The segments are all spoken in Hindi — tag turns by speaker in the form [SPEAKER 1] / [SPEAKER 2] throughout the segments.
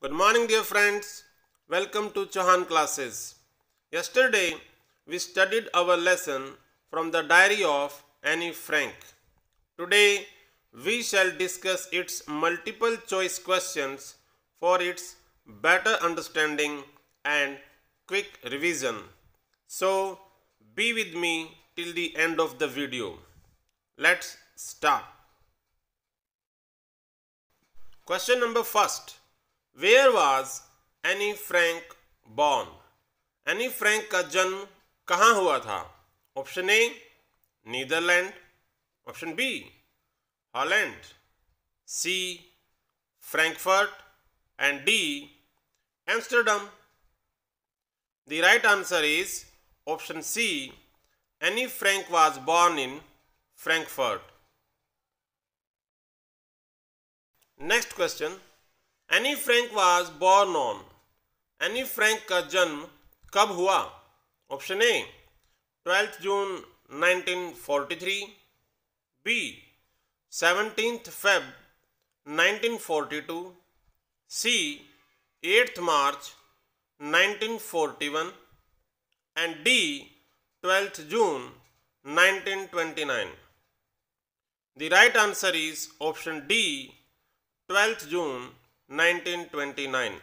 [SPEAKER 1] Good morning, dear friends. Welcome to Chauhan classes. Yesterday, we studied our lesson from the diary of Annie Frank. Today, we shall discuss its multiple choice questions for its better understanding and quick revision. So, be with me till the end of the video. Let's start. Question number first where was Anne Frank born Anne Frank का जन्म कहाँ हुआ था option A Netherlands option B Holland C Frankfurt and D Amsterdam the right answer is option C Anne Frank was born in Frankfurt next question Anne Frank was born on Anne Frank का जन्म कब हुआ option A twelfth June 1943 B seventeenth Feb 1942 C eighth March 1941 and D 12th June 1929. The right answer is option D 12th June 1929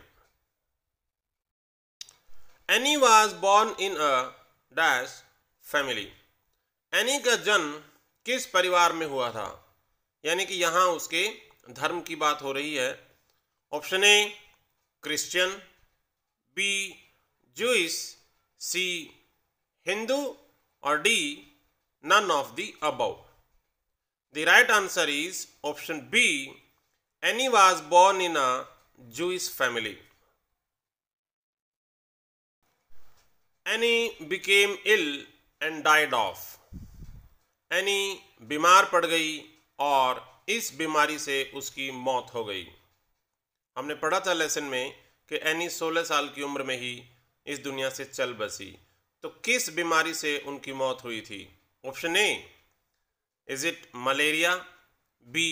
[SPEAKER 1] Anne was born in a Dutch family Anne का जन्म किस परिवार में हुआ था यानी कि यहाँ उसके धर्म की बात हो रही है option A Christian B Jews C Hindu और D none of the above the right answer is option B Annie was born in a Jews family Annie Annie became ill and died of Annie बीमार पड़ गई और इस बीमारी से उसकी मौत हो गई हमने पढ़ा था लेसन में कि एनी 16 साल की उम्र में ही इस दुनिया से चल बसी तो किस बीमारी से उनकी मौत हुई थी option A is it malaria B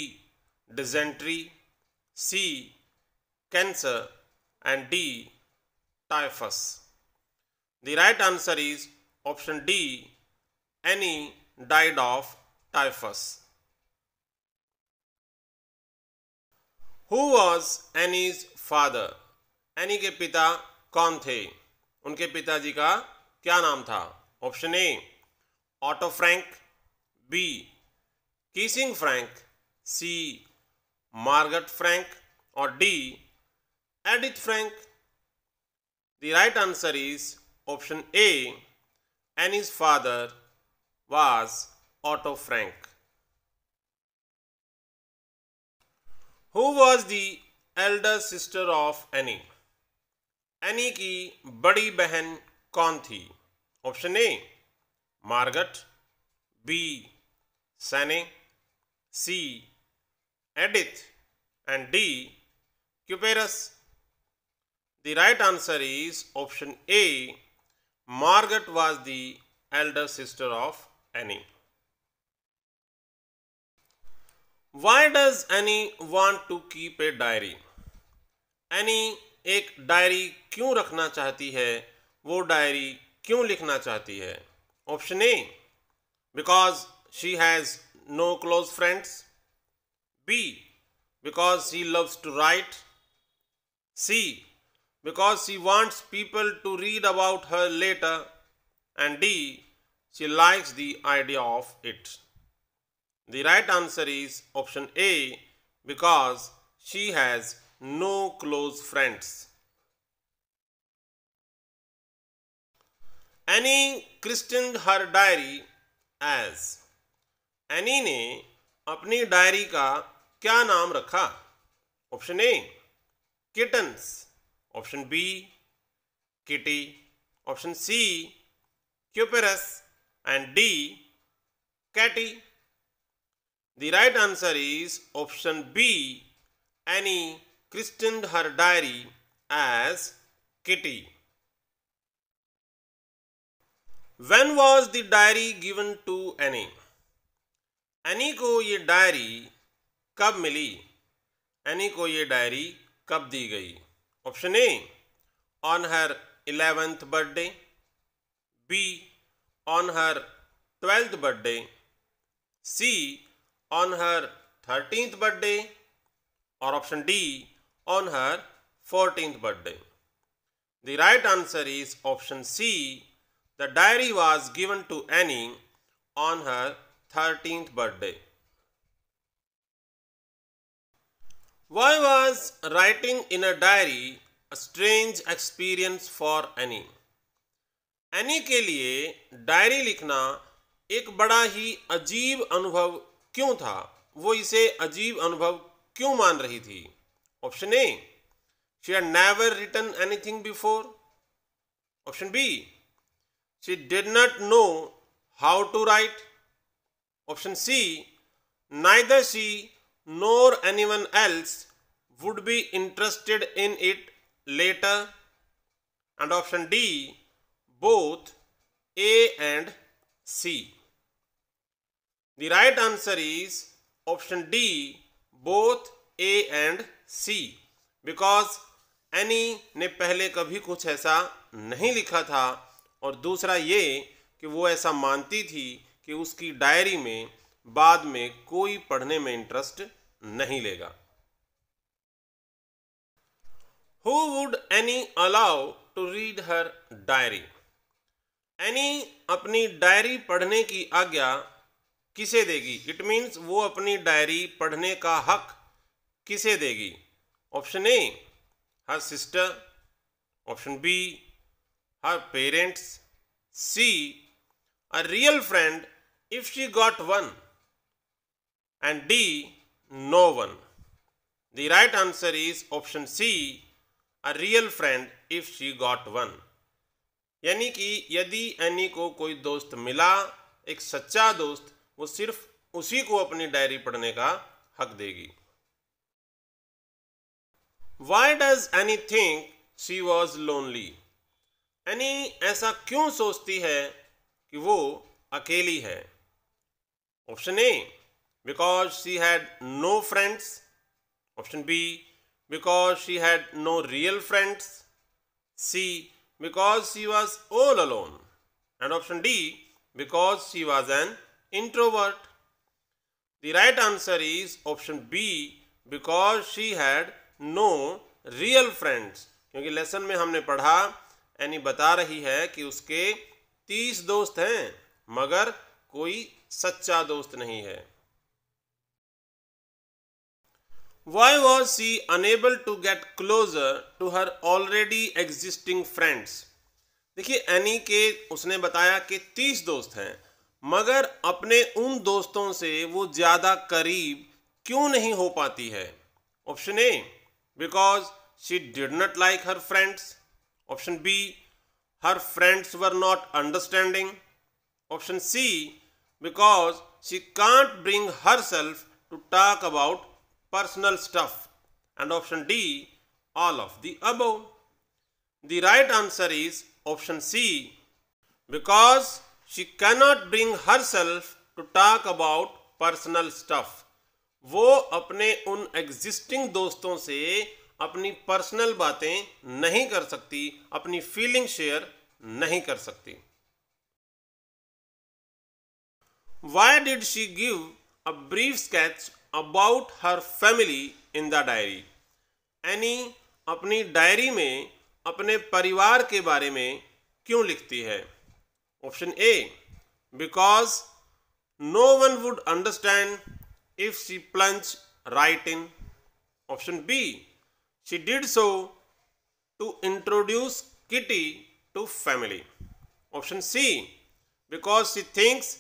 [SPEAKER 1] dysentery C. Cancer and D. Typhus. The right answer is option D. Any died of typhus. Who was Annie's father? Annie के पिता कौन थे उनके पिताजी का क्या नाम था option A Otto Frank B Keesing Frank C Margaret Frank or D. Edith Frank? The right answer is option A. Annie's father was Otto Frank. Who was the elder sister of Annie? Annie ki badi बहन कौन thi? Option A. Margaret. B. Sanne C. Edith and D. Cuperus. The right answer is option A. Margaret was the elder sister of Annie. Why does Annie want to keep a diary? Annie एक डायरी क्यों रखना चाहती है वो डायरी क्यों लिखना चाहती है option A because she has no close friends B. Because she loves to write. C. Because she wants people to read about her later. And D. She likes the idea of it. The right answer is option A because she has no close friends. Annie christened her diary as Annie ne apni diary ka. क्या नाम रखा option A kittens option B Kitty option C Cuperus and D Katie the right answer is option B Annie christened her diary as Kitty when was the diary given to Annie Annie को ये डायरी कब मिली एनी को ये डायरी कब दी गई option A on her eleventh birthday B on her twelfth birthday C on her thirteenth birthday और option D on her fourteenth birthday the right answer is option C the diary was given to Annie on her thirteenth birthday Why was writing in a diary a strange experience for Annie? Annie के लिए डायरी लिखना एक बड़ा ही अजीब अनुभव क्यों था वो इसे अजीब अनुभव क्यों मान रही थी option A she are never return anything before option B she did not know how to write option C neither she nor anyone else would be interested in it later and option D both A and C. The right answer is option D both A and C because any ne pehle kabhi kuch aisa nahi likha tha aur dusra ye ki wo aisa manti thi ki uski diary mein बाद में कोई पढ़ने में इंटरेस्ट नहीं लेगा who would Annie allow to read her diary Annie अपनी डायरी पढ़ने की आज्ञा किसे देगी इट मीन्स वो अपनी डायरी पढ़ने का हक किसे देगी option A her sister option B her parents C a real friend if she got one and D no one. The right answer is option C a real friend if she got one. यानी कि यदि एनी को कोई दोस्त मिला एक सच्चा दोस्त वो सिर्फ उसी को अपनी डायरी पढ़ने का हक देगी why does Annie think she was lonely Annie ऐसा क्यों सोचती है कि वो अकेली है option A because she had no friends. Option B, because she had no real friends. C, because she was all alone. And option D, because she was an introvert. The right answer is option B, because she had no real friends. क्योंकि लेसन में हमने पढ़ा एनी बता रही है कि उसके तीस दोस्त हैं मगर कोई सच्चा दोस्त नहीं है Why was she unable to get closer to her already existing friends? देखिए एनी के उसने बताया कि तीस दोस्त हैं मगर अपने उन दोस्तों से वो ज़्यादा करीब क्यों नहीं हो पाती है option A because she did not like her friends option B her friends were not understanding option C because she can't bring herself to talk about personal stuff and option D all of the above. The right answer is option C because she cannot bring herself to talk about personal stuff वो अपने उन एग्जिस्टिंग दोस्तों से अपनी पर्सनल बातें नहीं कर सकती अपनी फीलिंग शेयर नहीं कर सकती why did she give a brief sketch about her family in the diary Annie अपनी डायरी में अपने परिवार के बारे में क्यों लिखती है option A because no one would understand if she plunge right in option B she did so to introduce Kitty to family option C because she thinks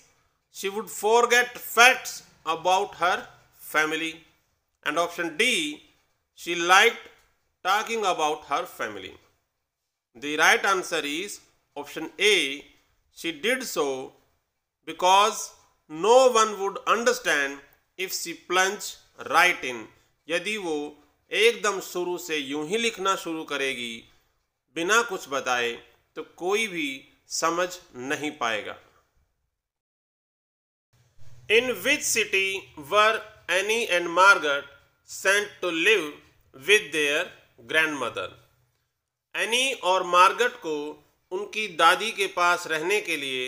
[SPEAKER 1] she would forget facts about her family and option D she liked talking about her family. The right answer is option A she did so because no one would understand if she plunged right in yadi wo एकदम शुरू से यूं ही लिखना शुरू करेगी बिना कुछ बताए तो कोई भी समझ नहीं पाएगा in which city were Annie and Margaret sent to live with their grandmother. Annie और मार्गट को उनकी दादी के पास रहने के लिए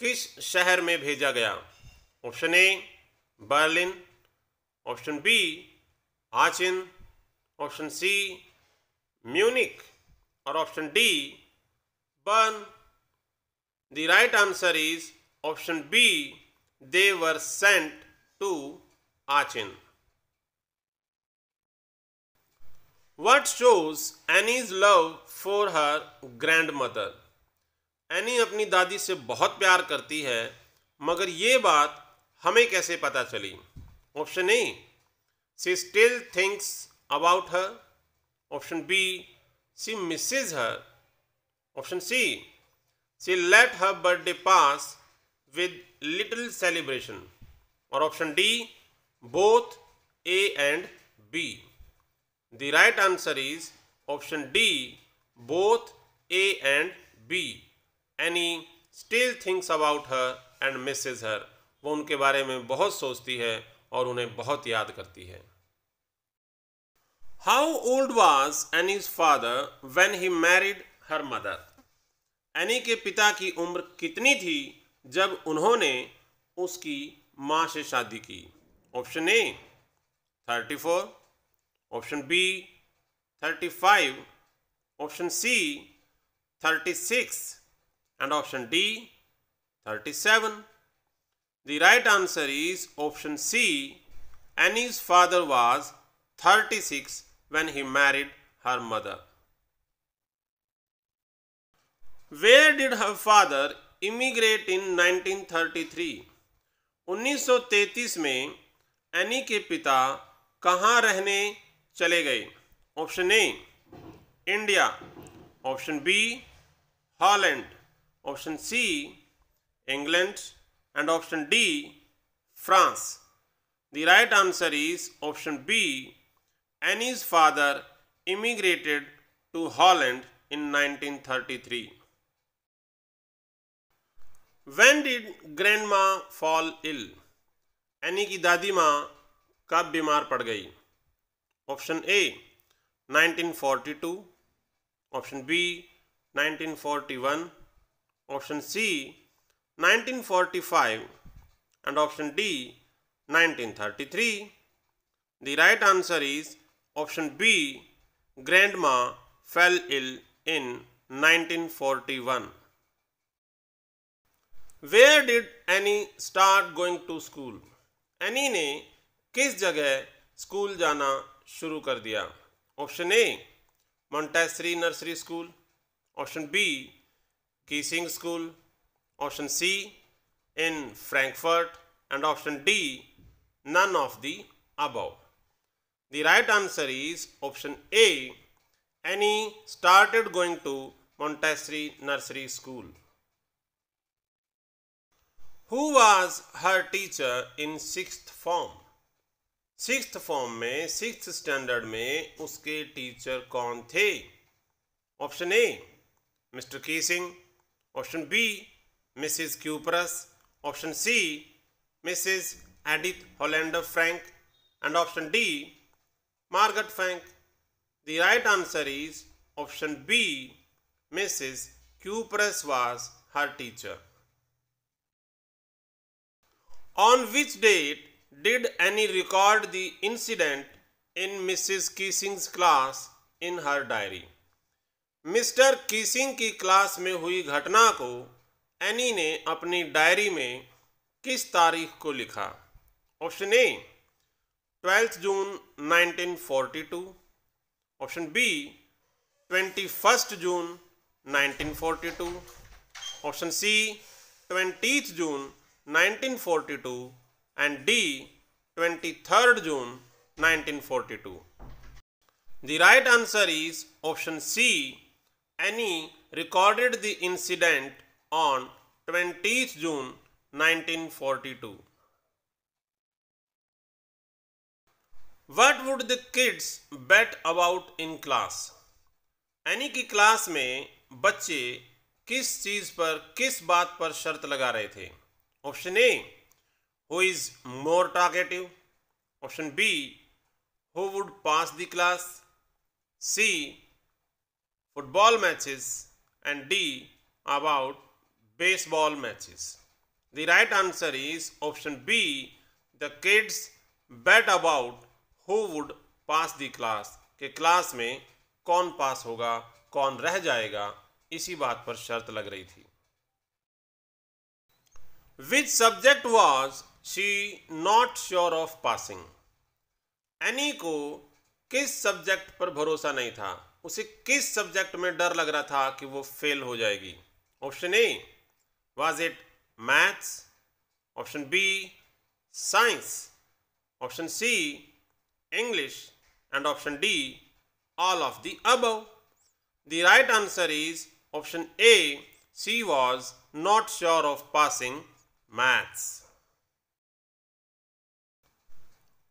[SPEAKER 1] किस शहर में भेजा गया option A Berlin option B Aachen option C Munich और option D Bern the right answer is option B they were sent to what shows Annie's love for her grandmother Annie अपनी दादी से बहुत प्यार करती है मगर ये बात हमें कैसे पता चली option A she still thinks about her option B she misses her option C she let her birthday pass with little celebration और option D both A and B. The right answer is option D, both A and B. any still thinks about her and misses her. वो उनके बारे में बहुत सोचती है और उन्हें बहुत याद करती है how old was Annie's father when he married her mother Annie के पिता की उम्र कितनी थी जब उन्होंने उसकी माँ से शादी की Option A 34, option B 35, option C 36 and option D 37. The right answer is option C. Annie's father was 36 when he married her mother. Where did her father immigrate in 1933? 1933 में एनी के पिता कहाँ रहने चले गए option A India option B Holland option C England and option D France the right answer is option B Annie's father immigrated to Holland in nineteen thirty 1933 when did ma fall ill Annie की दादी माँ कब बीमार पड़ गई option A 1942 option B 1941 option C 1945 and option D 1933 the right answer is option B grandma fell ill in 1941 where did Annie start going to school Annie ने किस जगह स्कूल जाना शुरू कर दिया option A Montessori nursery school option B Keesing school option C in Frankfurt and option D none of the above the right answer is option A Annie started going to Montessori nursery school Who was her teacher in sixth form? Sixth form में sixth standard में उसके teacher कौन थे? Option A, Mr. Kising. Option B, Mrs. Cuperus. Option C, Mrs. Adith Hollander Frank. And option D, Margaret Frank. The right answer is option B, Mrs. Cuperus was her teacher. On which date did Annie record the incident in Mrs. Kissing's class in her diary? Mister Keesing की क्लास में हुई घटना को एनी ने अपनी डायरी में किस तारीख को लिखा option A twelfth June 1942 option B twenty first June nineteen two option C twenty June 1942 and D 23rd June 1942. The right answer is option C. any recorded the incident on 20th June 1942. What would the kids bet about in class? any ki class में बच्चे किस चीज़ पर किस बात पर शर्त लगा रहे थे option A who is more talkative option B who would pass the class C football matches and D about baseball matches the right answer is option B the kids bet about who would pass the class के क्लास में कौन पास होगा कौन रह जाएगा इसी बात पर शर्त लग रही थी which subject was she not sure of passing Annie को किस सब्जेक्ट पर भरोसा नहीं था उसे किस सब्जेक्ट में डर लग रहा था कि वो फेल हो जाएगी option A was it maths option B science option C English and option D all of the above the right answer is option A she was not sure of passing maths.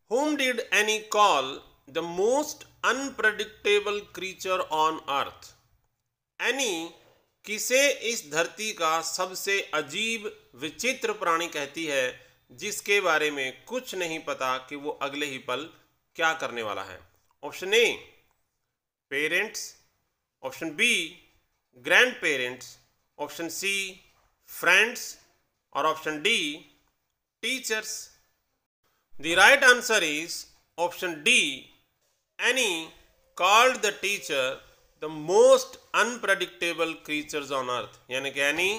[SPEAKER 1] Whom did Annie call the most unpredictable creature on earth? Annie किसे इस धरती का सबसे अजीब विचित्र प्राणी कहती है जिसके बारे में कुछ नहीं पता कि वो अगले ही पल क्या करने वाला है option A parents option B grandparents option C friends or option D teachers the right answer is option D any called the teacher the most unpredictable creatures on earth yani कि एनी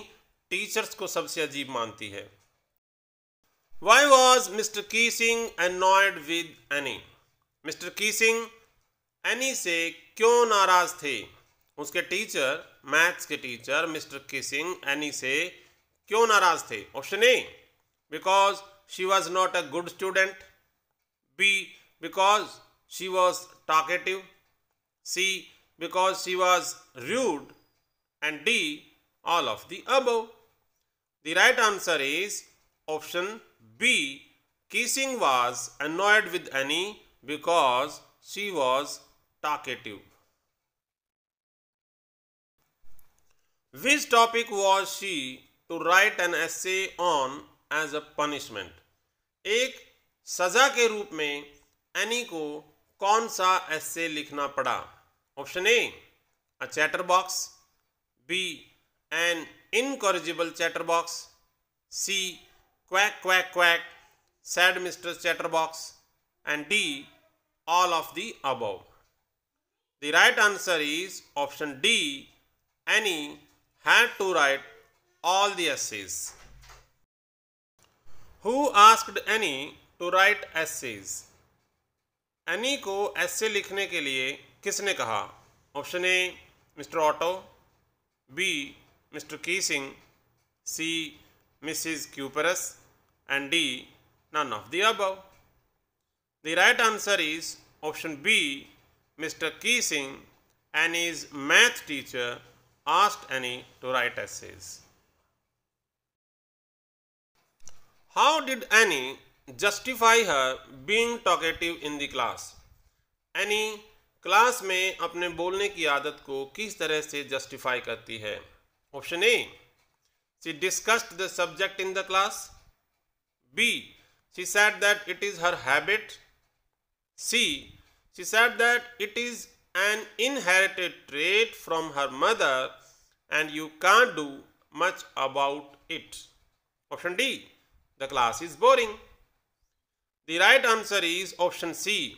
[SPEAKER 1] टीचर्स को सबसे अजीब मानती है why was mister Keesing annoyed with Annie mister Keesing Annie से क्यों नाराज थे उसके टीचर मैथ्स के टीचर मिस्टर किसिंग एनी से क्यों नाराज थे option A because she was not a good student B because she was talkative C because she was rude and D all of the above. The right answer is option B. Kissing was annoyed with Annie because she was talkative. Which topic was she to write an essay on as a punishment एक सज़ा के रूप में एनी को कौन सा एसे लिखना पड़ा option A a chatterbox B an incorrigible chatterbox C quack quack quack said mister chatterbox and D all of the above the right answer is option D Annie had to write all the essays. Who asked Annie to write essays? Annie को essay likhne के लिए किसने कहा? Option A, Mr. Otto. B, Mr. Keesing. C, Mrs. Cuperus. And D, none of the above. The right answer is option B, Mr. Keesing, Annie's math teacher asked Annie to write essays. How did Annie justify her being talkative in the class Annie class में अपने बोलने की आदत को किस तरह से जस्टिफाई करती है option A she discussed the subject in the class B she said that it is her habit C she said that it is an inherited trait from her mother and you can do much about it option D The class is boring. The right answer is option C.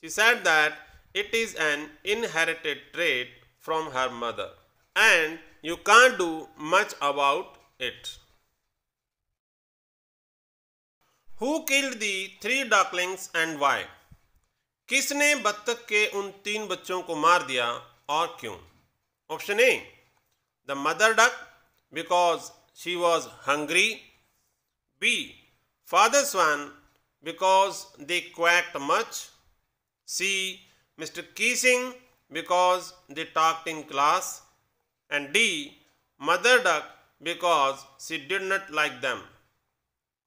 [SPEAKER 1] She said that it is an inherited trait from her mother and you can't do much about it. Who killed the three ducklings and why? किसने बत्तख के उन तीन बच्चों को मार दिया और क्यों option A the mother duck because she was hungry B. Father Swan because they quacked much. C. Mr. Keesing because they talked in class. And D. Mother Duck because she did not like them.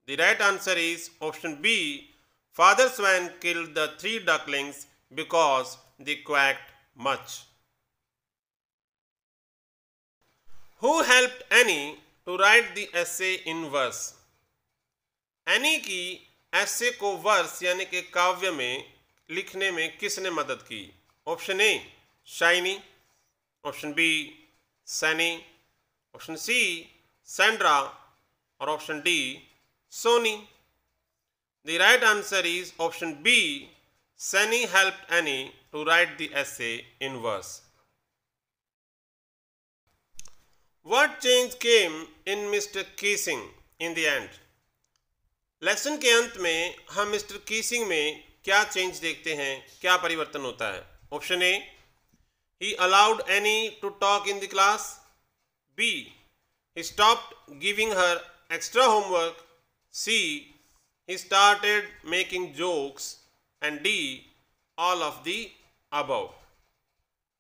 [SPEAKER 1] The right answer is option B. Father Swan killed the three ducklings because they quacked much. Who helped Annie to write the essay in verse? Annie की ऐसे को वर्ष यानी कि काव्य में लिखने में किसने मदद की option A Shiny option B Sanne option C Sandra और option D Sony the right answer is option B Sanne help Annie to write the essay in verse What change came in mister Keating in the end lesson के अंत में हम मिस्टर कीसिंग में क्या चेंज देखते हैं क्या परिवर्तन होता है option A he allowed Annie to talk in the class B he stopped giving her extra homework C he started making jokes and D all of the above.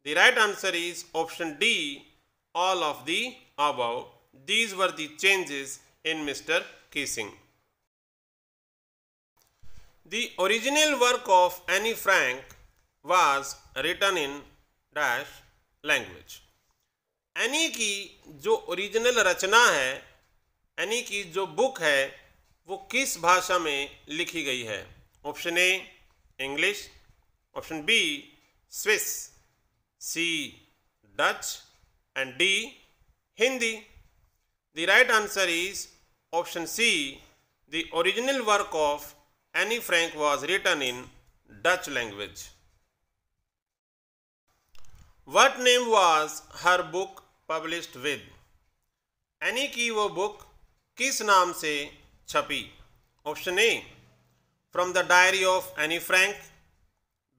[SPEAKER 1] The right answer is option D all of the above. These were the in mister Keesing The original work of Anne Frank was written in dash language. Annie की जो ओरिजिनल रचना है एनी की जो बुक है वो किस भाषा में लिखी गई है option A English option B Swiss C Dutch and D Hindi the right answer is option C the original work of Anne Frank was written in Dutch language. What name was her book published with? Any की वो book किस नाम से छपी Option A. From the diary of Annie Frank.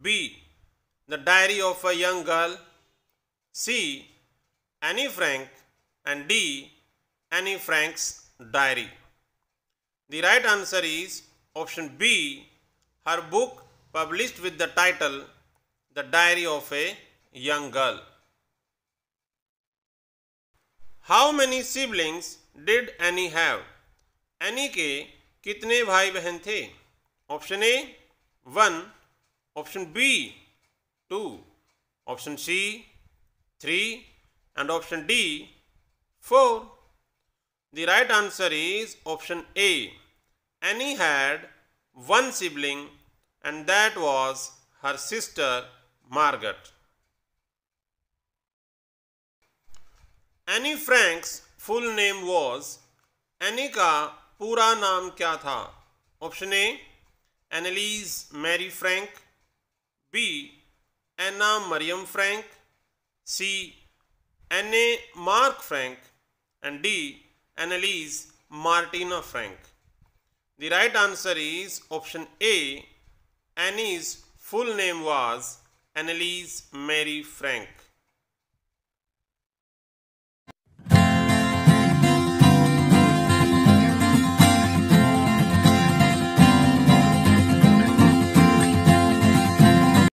[SPEAKER 1] B. The diary of a young girl. C. Annie Frank. And D. Annie Frank's diary. The right answer is Option B, her book published with the title The Diary of a Young Girl. How many siblings did Annie have? Annie के कितने भाई बहन थे Option A, one. Option B, two. Option C, three. And option D, four. The right answer is option A. Annie had one sibling, and that was her sister Margaret. Annie Frank's full name was Annie ka pura naam kya tha? Option A Annalise Mary Frank, B Anna Mariam Frank, C Anna Mark Frank, and D Annalise Martina Frank. The right answer is option A. Annie's full name was Annalise Mary Frank.